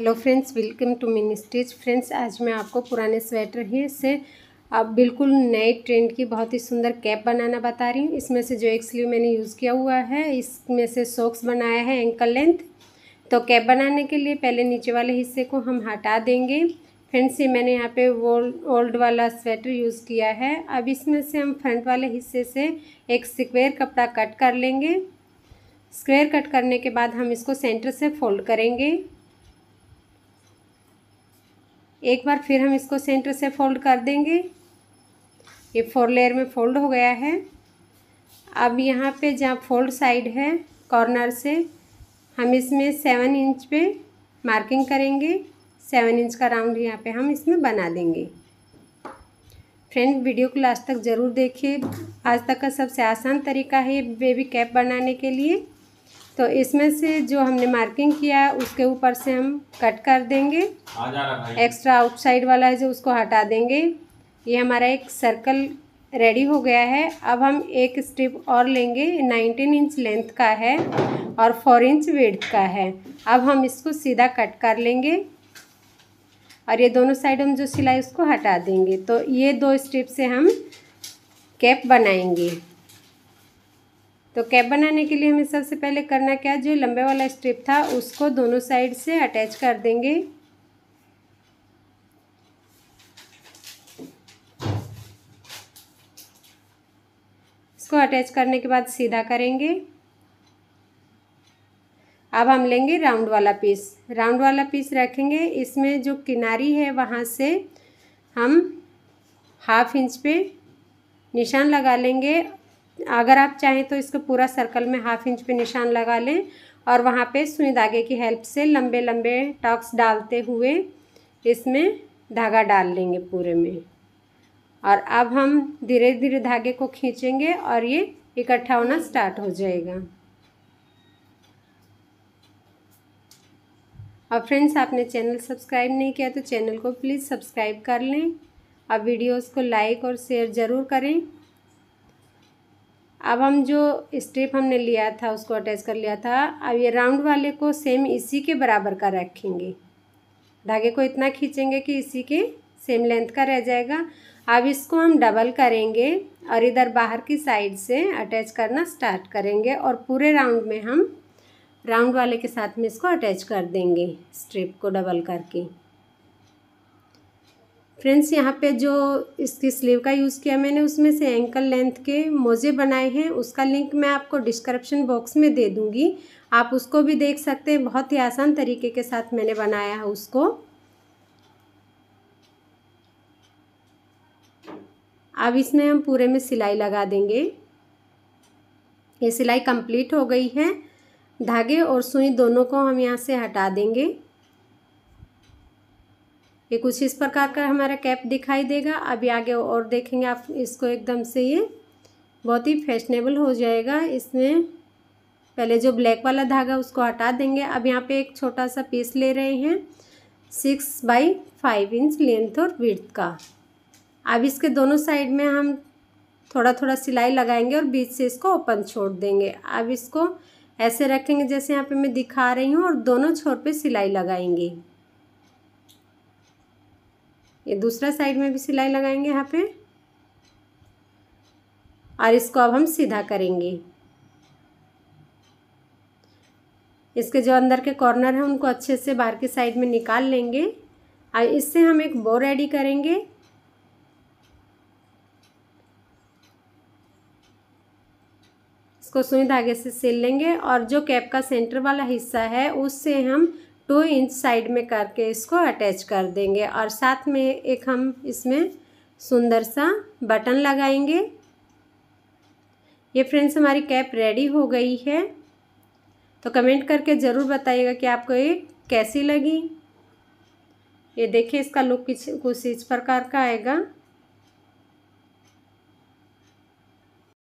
hello friends welcome to mini stitch friends आज मैं आपको पुराने स्वेटर ही से अब बिल्कुल नए ट्रेंड की बहुत ही सुंदर कैप बनाना बता रही हूँ इसमें से जो एक स्लीव मैंने यूज़ किया हुआ है इसमें से सॉक्स बनाया है एंकल लेंथ तो कैप बनाने के लिए पहले नीचे वाले हिस्से को हम हटा देंगे फ्रेंड्स ये मैंने यहाँ पे वो ओल्ड वाला स्वेटर यूज़ किया है अब इसमें से हम फ्रंट वाले हिस्से से एक स्क्वेयर कपड़ा कट कर लेंगे स्क्वेयर कट करने के बाद हम इसको सेंटर से फोल्ड करेंगे एक बार फिर हम इसको सेंटर से फोल्ड कर देंगे ये फोर लेयर में फोल्ड हो गया है अब यहाँ पे जहाँ फोल्ड साइड है कॉर्नर से हम इसमें सेवन इंच पे मार्किंग करेंगे सेवन इंच का राउंड यहाँ पे हम इसमें बना देंगे फ्रेंड वीडियो को लास्ट तक ज़रूर देखिए आज तक का सबसे आसान तरीका है ये बेबी कैप बनाने के लिए तो इसमें से जो हमने मार्किंग किया है उसके ऊपर से हम कट कर देंगे एक्स्ट्रा आउटसाइड वाला है जो उसको हटा देंगे ये हमारा एक सर्कल रेडी हो गया है अब हम एक स्ट्रिप और लेंगे 19 इंच लेंथ का है और 4 इंच वेड्थ का है अब हम इसको सीधा कट कर लेंगे और ये दोनों साइड हम जो सिलाई उसको हटा देंगे तो ये दो स्ट्रिप से हम कैप बनाएंगे तो कैप बनाने के लिए हमें सबसे पहले करना क्या जो लंबे वाला स्ट्रिप था उसको दोनों साइड से अटैच कर देंगे इसको अटैच करने के बाद सीधा करेंगे अब हम लेंगे राउंड वाला पीस राउंड वाला पीस रखेंगे इसमें जो किनारी है वहाँ से हम हाफ इंच पे निशान लगा लेंगे अगर आप चाहें तो इसको पूरा सर्कल में हाफ इंच पे निशान लगा लें और वहाँ पे सुई धागे की हेल्प से लंबे लंबे टॉक्स डालते हुए इसमें धागा डाल लेंगे पूरे में और अब हम धीरे धीरे धागे को खींचेंगे और ये इकट्ठा होना स्टार्ट हो जाएगा और फ्रेंड्स आपने चैनल सब्सक्राइब नहीं किया तो चैनल को प्लीज़ सब्सक्राइब कर लें और वीडियोस को लाइक और शेयर ज़रूर करें अब हम जो स्ट्रिप हमने लिया था उसको अटैच कर लिया था अब ये राउंड वाले को सेम इसी के बराबर का रखेंगे धागे को इतना खींचेंगे कि इसी के सेम लेंथ का रह जाएगा अब इसको हम डबल करेंगे और इधर बाहर की साइड से अटैच करना स्टार्ट करेंगे और पूरे राउंड में हम राउंड वाले के साथ में इसको अटैच कर देंगे स्ट्रिप को डबल करके फ्रेंड्स यहाँ पे जो इसकी स्लीव का यूज़ किया मैंने उसमें से एंकल लेंथ के मोज़े बनाए हैं उसका लिंक मैं आपको डिस्क्रिप्शन बॉक्स में दे दूँगी आप उसको भी देख सकते हैं बहुत ही आसान तरीके के साथ मैंने बनाया है उसको अब इसमें हम पूरे में सिलाई लगा देंगे ये सिलाई कंप्लीट हो गई है धागे और सुई दोनों को हम यहाँ से हटा देंगे ये कुछ इस प्रकार का हमारा कैप दिखाई देगा अभी आगे और देखेंगे आप इसको एकदम से ये बहुत ही फैशनेबल हो जाएगा इसमें पहले जो ब्लैक वाला धागा उसको हटा देंगे अब यहाँ पे एक छोटा सा पीस ले रहे हैं six by five inch length और विड्थ का अब इसके दोनों साइड में हम थोड़ा थोड़ा सिलाई लगाएंगे और बीच से इसको ओपन छोड़ देंगे अब इसको ऐसे रखेंगे जैसे यहाँ पे मैं दिखा रही हूँ और दोनों छोर पे सिलाई लगाएंगे ये दूसरा साइड में भी सिलाई लगाएंगे यहाँ पे और इसको अब हम सीधा करेंगे इसके जो अंदर के कॉर्नर हैं उनको अच्छे से बाहर के साइड में निकाल लेंगे और इससे हम एक बो रेडी करेंगे इसको सुई धागे से सिल लेंगे और जो कैप का सेंटर वाला हिस्सा है उससे हम टू इंच साइड में करके इसको अटैच कर देंगे और साथ में एक हम इसमें सुंदर सा बटन लगाएंगे ये फ्रेंड्स हमारी कैप रेडी हो गई है तो कमेंट करके ज़रूर बताइएगा कि आपको ये कैसी लगी ये देखिए इसका लुक कुछ इस प्रकार का आएगा